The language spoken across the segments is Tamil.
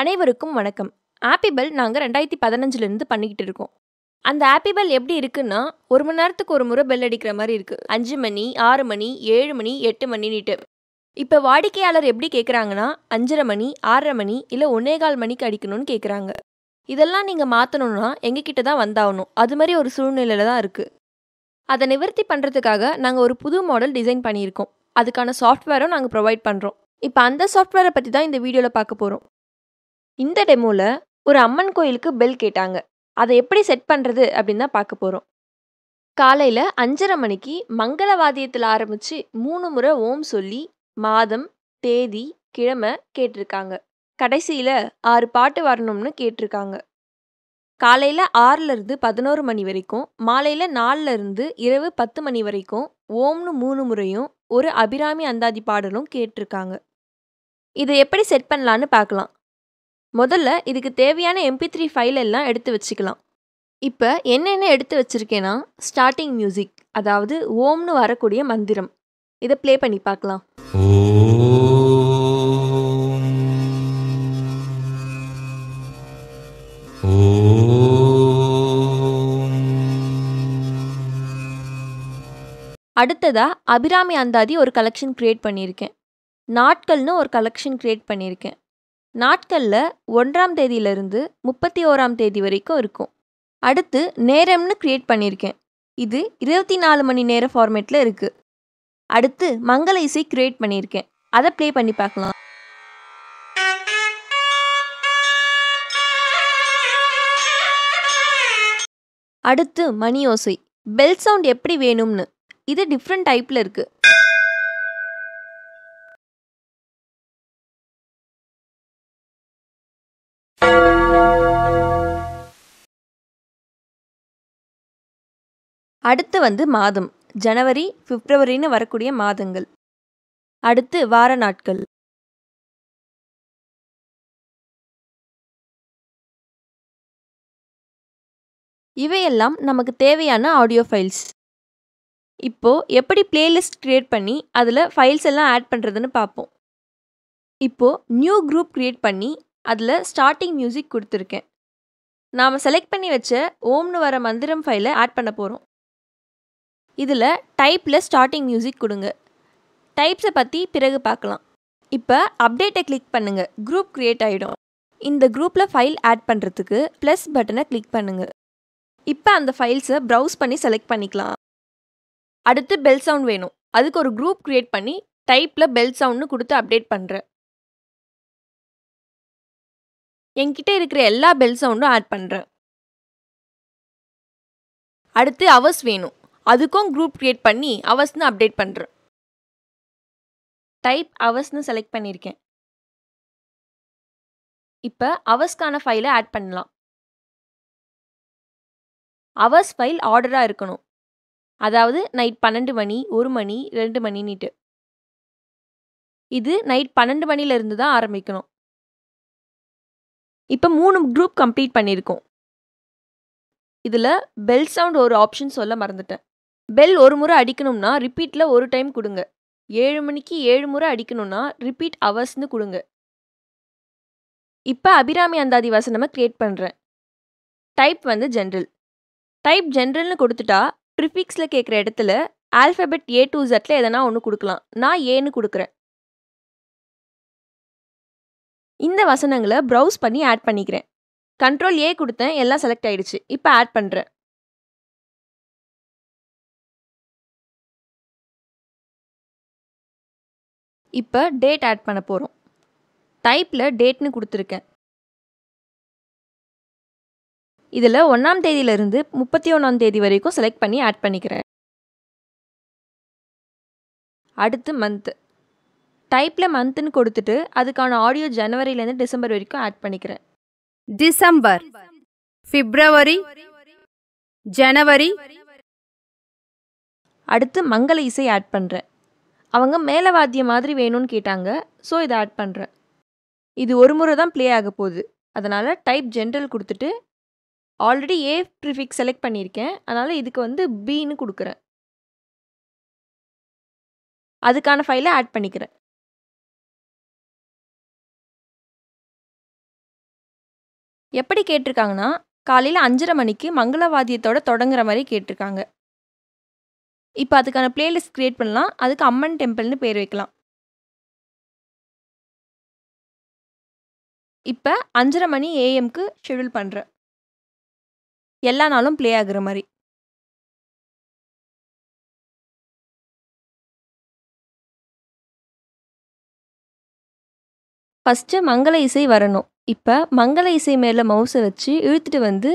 அனைவருக்கும் வணக்கம் ஆப்பிபல் நாங்கள் ரெண்டாயிரத்தி பதினஞ்சுலேருந்து பண்ணிக்கிட்டு இருக்கோம் அந்த ஆப்பிபல் எப்படி இருக்குன்னா ஒரு மணி நேரத்துக்கு ஒரு முறை பெல் அடிக்கிற மாதிரி இருக்குது அஞ்சு மணி ஆறு மணி ஏழு மணி எட்டு மணின்னுட்டு இப்போ வாடிக்கையாளர் எப்படி கேட்குறாங்கன்னா அஞ்சரை மணி ஆறரை மணி இல்லை ஒன்னே கால் மணிக்கு அடிக்கணும்னு கேட்குறாங்க இதெல்லாம் நீங்கள் மாற்றணும்னா எங்ககிட்ட தான் வந்தாகணும் அது மாதிரி ஒரு சூழ்நிலையில் தான் இருக்குது அதை நிவர்த்தி பண்ணுறதுக்காக நாங்கள் ஒரு புது மாடல் டிசைன் பண்ணியிருக்கோம் அதுக்கான சாஃப்ட்வேரும் நாங்கள் ப்ரொவைட் பண்ணுறோம் இப்போ அந்த சாஃப்ட்வேரை பற்றி தான் இந்த வீடியோவில் பார்க்க போகிறோம் இந்த டெமோவில் ஒரு அம்மன் கோயிலுக்கு பெல் கேட்டாங்க அதை எப்படி செட் பண்ணுறது அப்படின்னு தான் பார்க்க போகிறோம் காலையில் அஞ்சரை மணிக்கு மங்களவாதியத்தில் ஆரம்பித்து மூணு முறை ஓம் சொல்லி மாதம் தேதி கிழமை கேட்டிருக்காங்க கடைசியில் ஆறு பாட்டு வரணும்னு கேட்டிருக்காங்க காலையில் ஆறுலேருந்து பதினோரு மணி வரைக்கும் மாலையில் நாலுலேருந்து இரவு பத்து மணி வரைக்கும் ஓம்னு மூணு முறையும் ஒரு அபிராமி அந்தாதி பாடலும் கேட்டிருக்காங்க இதை எப்படி செட் பண்ணலான்னு பார்க்கலாம் முதல்ல இதுக்கு தேவையான எம்பி த்ரீ ஃபைல் எல்லாம் எடுத்து வச்சுக்கலாம் இப்போ என்னென்ன எடுத்து வச்சுருக்கேன்னா ஸ்டார்டிங் மியூசிக் அதாவது ஓம்னு வரக்கூடிய மந்திரம் இதை ப்ளே பண்ணி பார்க்கலாம் அடுத்ததாக அபிராமி அந்தாதி ஒரு கலெக்ஷன் க்ரியேட் பண்ணியிருக்கேன் நாட்கள்னு ஒரு கலெக்ஷன் க்ரியேட் பண்ணியிருக்கேன் நாட்களில் ஒன்றாம் தேதியிலிருந்து முப்பத்தி ஓராம் தேதி வரைக்கும் இருக்கும் அடுத்து நேரம்னு க்ரியேட் பண்ணியிருக்கேன் இது இருபத்தி நாலு மணி நேர ஃபார்மேட்டில் இருக்குது அடுத்து மங்கள இசை க்ரியேட் பண்ணியிருக்கேன் அதை ப்ளே பண்ணி பார்க்கலாம் அடுத்து மணி ஓசை பெல் சவுண்ட் எப்படி வேணும்னு இது டிஃப்ரெண்ட் டைப்பில் இருக்குது அடுத்து வந்து மாதம் ஜனவரி பிப்ரவரின்னு வரக்கூடிய மாதங்கள் அடுத்து வார நாட்கள் இவையெல்லாம் நமக்கு தேவையான ஆடியோ ஃபைல்ஸ் இப்போ எப்படி பிளேலிஸ்ட் க்ரியேட் பண்ணி அதில் ஃபைல்ஸ் எல்லாம் ஆட் பண்ணுறதுன்னு பார்ப்போம் இப்போது நியூ குரூப் க்ரியேட் பண்ணி அதில் ஸ்டார்டிங் மியூசிக் கொடுத்துருக்கேன் நாம் செலக்ட் பண்ணி வச்ச ஓம்னு வர மந்திரம் ஃபைலை ஆட் பண்ண போகிறோம் இதில் டைப்பில் ஸ்டார்டிங் மியூசிக் கொடுங்க டைப்ஸை பற்றி பிறகு பார்க்கலாம் இப்போ அப்டேட்டை கிளிக் பண்ணுங்கள் குரூப் க்ரியேட் ஆகிடும் இந்த குரூப்பில் ஃபைல் ஆட் பண்ணுறதுக்கு ப்ளஸ் பட்டனை கிளிக் பண்ணுங்கள் இப்போ அந்த ஃபைல்ஸை ப்ரௌஸ் பண்ணி செலக்ட் பண்ணிக்கலாம் அடுத்து பெல் சவுண்ட் வேணும் அதுக்கு ஒரு குரூப் க்ரியேட் பண்ணி டைப்பில் பெல் சவுண்ட்னு கொடுத்து அப்டேட் பண்ணுறேன் என்கிட்ட இருக்கிற எல்லா பெல் சவுண்டும் ஆட் பண்ணுறேன் அடுத்து அவர்ஸ் வேணும் அதுக்கும் குரூப் க்ரியேட் பண்ணி அவர்ஸ்னு அப்டேட் பண்ணுறேன் டைப் அவர்ஸ்னு செலக்ட் பண்ணியிருக்கேன் இப்போ அவர்ஸ்க்கான ஃபைலை ஆட் பண்ணலாம் அவர்ஸ் ஃபைல் ஆர்டராக இருக்கணும் அதாவது நைட் பன்னெண்டு மணி ஒரு மணி ரெண்டு மணின்னுட்டு இது நைட் பன்னெண்டு மணிலேருந்து தான் ஆரம்பிக்கணும் இப்போ மூணு குரூப் கம்ப்ளீட் பண்ணியிருக்கோம் இதில் பெல் சவுண்ட் ஒரு ஆப்ஷன் சொல்ல மறந்துட்டேன் பெல் ஒரு முறை அடிக்கணும்னா ரிப்பீட்டில் ஒரு டைம் கொடுங்க ஏழு மணிக்கு ஏழு முறை அடிக்கணும்னா ரிப்பீட் அவர்ஸ்னு கொடுங்க இப்போ அபிராமி அந்தாதி வசனமாக க்ரியேட் பண்ணுறேன் டைப் வந்து ஜென்ரல் டைப் ஜென்ரல்னு கொடுத்துட்டா ப்ரிஃபிக்ஸில் கேட்குற இடத்துல ஆல்ஃபெபெட் ஏ டு ஜெட்டில் எதனா ஒன்று கொடுக்கலாம் நான் ஏன்னு கொடுக்குறேன் இந்த வசனங்களை ப்ரௌஸ் பண்ணி ஆட் பண்ணிக்கிறேன் கண்ட்ரோல் ஏ கொடுத்தேன் எல்லாம் செலக்ட் ஆகிடுச்சு இப்போ ஆட் பண்ணுறேன் இப்போ டேட் ஆட் பண்ண போகிறோம் டைப்பில் டேட்னு கொடுத்துருக்கேன் இதில் ஒன்றாம் தேதியிலிருந்து முப்பத்தி ஒன்றாம் தேதி வரைக்கும் செலக்ட் பண்ணி ஆட் பண்ணிக்கிறேன் அடுத்து மந்த்து டைப்பில் மந்த்துன்னு கொடுத்துட்டு அதுக்கான ஆடியோ ஜனவரியிலேருந்து டிசம்பர் வரைக்கும் ஆட் பண்ணிக்கிறேன் டிசம்பர் பிப்ரவரி ஜனவரி அடுத்து மங்கள இசை ஆட் பண்ணுறேன் அவங்க மேலே வாத்திய மாதிரி வேணும்னு கேட்டாங்க ஸோ இதை ஆட் பண்ணுறேன் இது ஒரு முறை தான் ப்ளே ஆக போகுது அதனால் டைப் ஜென்ரல் கொடுத்துட்டு ஆல்ரெடி ஏ ப்ரிஃபிக் செலக்ட் பண்ணியிருக்கேன் அதனால் இதுக்கு வந்து பின்னு கொடுக்குறேன் அதுக்கான ஃபைலை ஆட் பண்ணிக்கிறேன் எப்படி கேட்டிருக்காங்கன்னா காலையில் அஞ்சரை மணிக்கு மங்களவாதியத்தோட தொடங்குற மாதிரி கேட்டிருக்காங்க இப்போ அதுக்கான பிளேலிஸ்ட் க்ரியேட் பண்ணலாம் அதுக்கு அம்மன் டெம்பிள்னு பேர் வைக்கலாம் இப்போ அஞ்சரை மணி ஏஎம்க்கு ஷெடியூல் பண்ணுறேன் எல்லா நாளும் ப்ளே ஆகுற மாதிரி ஃபஸ்ட்டு மங்கள இசை வரணும் இப்போ மங்கள இசை மேலே மவுஸை வச்சு இழுத்துட்டு வந்து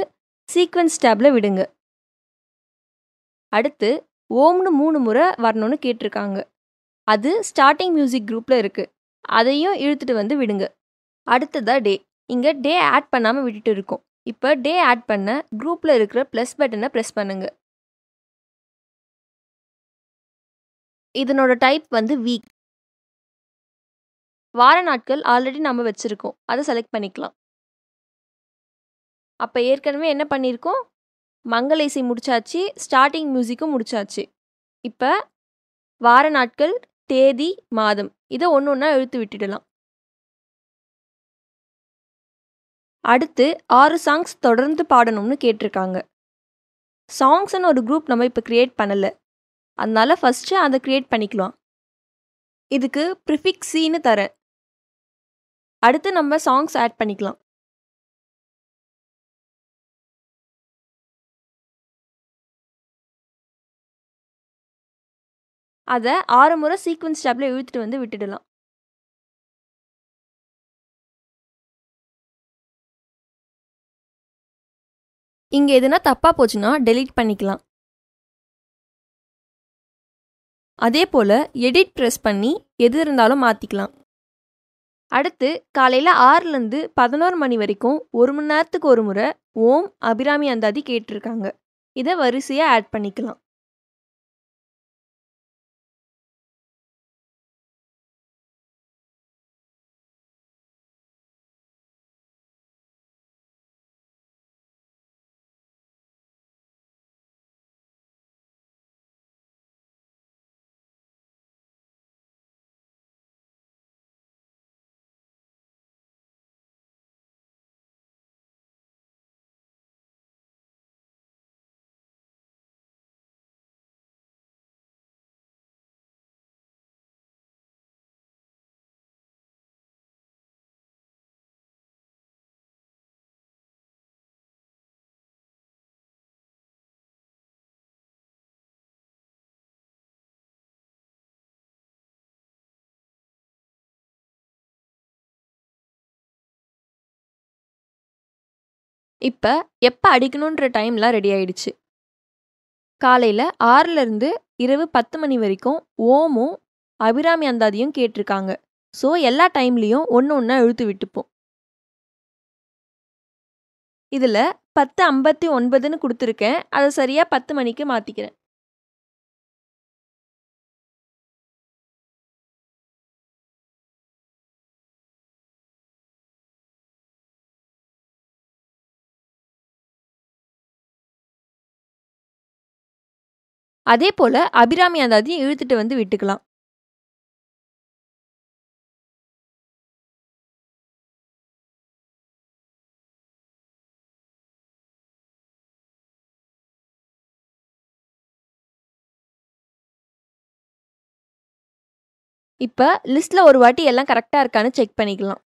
சீக்வன்ஸ் டேப்பில் விடுங்க அடுத்து ஓம்னு மூணு முறை வரணும்னு கேட்டிருக்காங்க அது ஸ்டார்டிங் மியூசிக் குரூப்பில் இருக்குது அதையும் இழுத்துட்டு வந்து விடுங்க அடுத்ததாக டே இங்கே டே ஆட் பண்ணாமல் விட்டுட்டு இருக்கோம் இப்போ டே ஆட் பண்ண குரூப்பில் இருக்கிற ப்ளஸ் பட்டனை ப்ரெஸ் பண்ணுங்கள் இதனோட டைப் வந்து வீக் வார நாட்கள் ஆல்ரெடி நம்ம வச்சுருக்கோம் அதை செலக்ட் பண்ணிக்கலாம் அப்போ ஏற்கனவே என்ன பண்ணியிருக்கோம் மங்களேசி முடிச்சாச்சு ஸ்டார்டிங் மியூசிக்கும் முடிச்சாச்சு இப்போ வார நாட்கள் தேதி மாதம் இதை ஒன்று ஒன்றா எழுத்து விட்டுடலாம் அடுத்து ஆறு சாங்ஸ் தொடர்ந்து பாடணும்னு கேட்டிருக்காங்க சாங்ஸ்னு ஒரு குரூப் நம்ம இப்போ க்ரியேட் பண்ணலை அதனால் ஃபஸ்ட்டு அதை க்ரியேட் பண்ணிக்கலாம் இதுக்கு ப்ரிஃபிக்ஸின்னு தரேன் அடுத்து நம்ம சாங்ஸ் ஆட் பண்ணிக்கலாம் அதை ஆறு முறை சீக்வன்ஸ் ஸ்டெப்பில் இழுத்துட்டு வந்து விட்டுடலாம் இங்கே எதுனா தப்பாக போச்சுன்னா டெலீட் பண்ணிக்கலாம் அதே போல் எடிட் ப்ரெஸ் பண்ணி எது இருந்தாலும் மாற்றிக்கலாம் அடுத்து காலையில் ஆறுலேருந்து பதினோரு மணி வரைக்கும் ஒரு மணி நேரத்துக்கு ஒரு முறை ஓம் அபிராமி அந்தாதி கேட்டிருக்காங்க இதை வரிசையாக ஆட் பண்ணிக்கலாம் இப்போ எப்போ அடிக்கணுன்ற டைம்லாம் ரெடி ஆயிடுச்சு காலையில் ஆறுலேருந்து இரவு பத்து மணி வரைக்கும் ஓமும் அபிராமி அந்தாதியும் கேட்டிருக்காங்க ஸோ எல்லா டைம்லேயும் ஒன்று ஒன்றா இழுத்து விட்டுப்போம் இதில் பத்து ஐம்பத்தி ஒன்பதுன்னு கொடுத்துருக்கேன் அதை சரியாக பத்து மணிக்கு மாற்றிக்கிறேன் அதே போல் அபிராமி அந்தாதியும் இழுத்துட்டு வந்து விட்டுக்கலாம் இப்போ லிஸ்ட்டில் ஒரு வாட்டி எல்லாம் கரெக்டாக இருக்கான்னு செக் பண்ணிக்கலாம்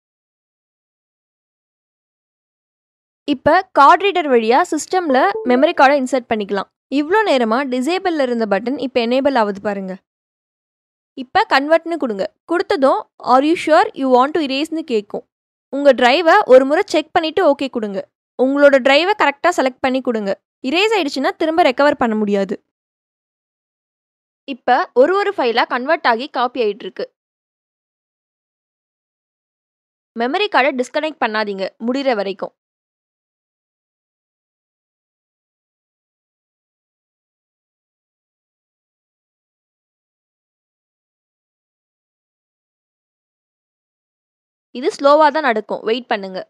இப்போ கார்ட் ரீடர் வழியாக சிஸ்டமில் மெமரி கார்டை இன்சர்ட் பண்ணிக்கலாம் இவ்வளோ நேரமாக டிசேபிளில் இருந்த பட்டன் இப்போ எனேபிள் ஆகுது பாருங்கள் இப்போ கன்வெர்ட்னு கொடுங்க கொடுத்ததும் are you sure you want to இரேஸ்னு கேட்கும் உங்கள் ட்ரைவை ஒரு முறை செக் பண்ணிவிட்டு ஓகே கொடுங்க உங்களோட டிரைவை கரெக்டாக செலக்ட் பண்ணி கொடுங்க இரேஸ் ஆகிடுச்சுன்னா திரும்ப ரெக்கவர் பண்ண முடியாது இப்போ ஒரு ஒரு ஃபைலாக கன்வெர்ட் ஆகி காப்பி ஆகிட்டுருக்கு மெமரி கார்டை டிஸ்கனெக்ட் பண்ணாதீங்க முடிகிற வரைக்கும் இது ஸ்லோவாக தான் நடக்கும் வெயிட் பண்ணுங்கள்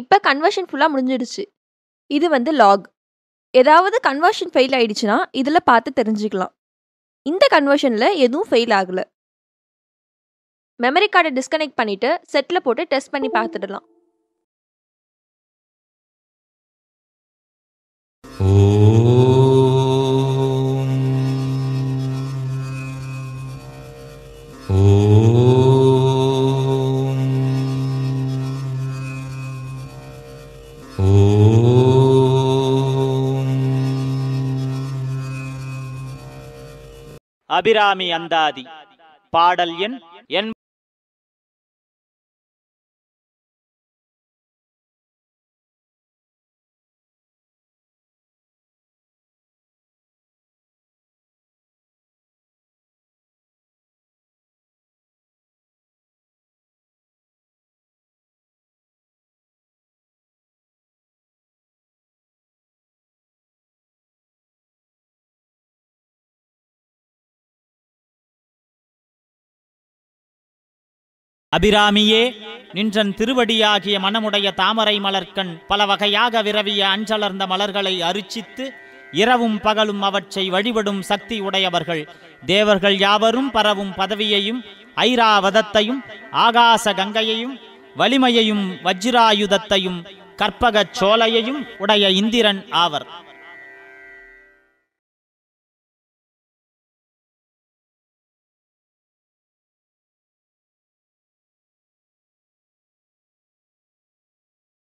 இப்போ கன்வர்ஷன் ஃபுல்லாக முடிஞ்சிடுச்சு இது வந்து லாக் ஏதாவது கன்வர்ஷன் ஃபெயில் ஆயிடுச்சுன்னா இதில் பார்த்து தெரிஞ்சுக்கலாம் இந்த கன்வர்ஷனில் எதுவும் ஃபெயில் ஆகலை மெமரி கார்டை டிஸ்கனெக்ட் பண்ணிவிட்டு செட்டில் போட்டு டெஸ்ட் பண்ணி பார்த்துடலாம் ஓ அபிராமி அந்தாதி பாடல் எண் என் அபிராமியே நின்றன் திருவடியாகிய மனமுடைய தாமரை மலர்கண் பல வகையாக விரவிய அஞ்சலர்ந்த மலர்களை அரிச்சித்து இரவும் பகலும் அவற்றை வழிபடும் சக்தி உடையவர்கள் தேவர்கள் யாவரும் பரவும் பதவியையும் ஐராவதத்தையும் ஆகாச கங்கையையும் வலிமையையும் வஜ்ராயுதத்தையும் கற்பகச் சோலையையும் உடைய இந்திரன் ஆவர்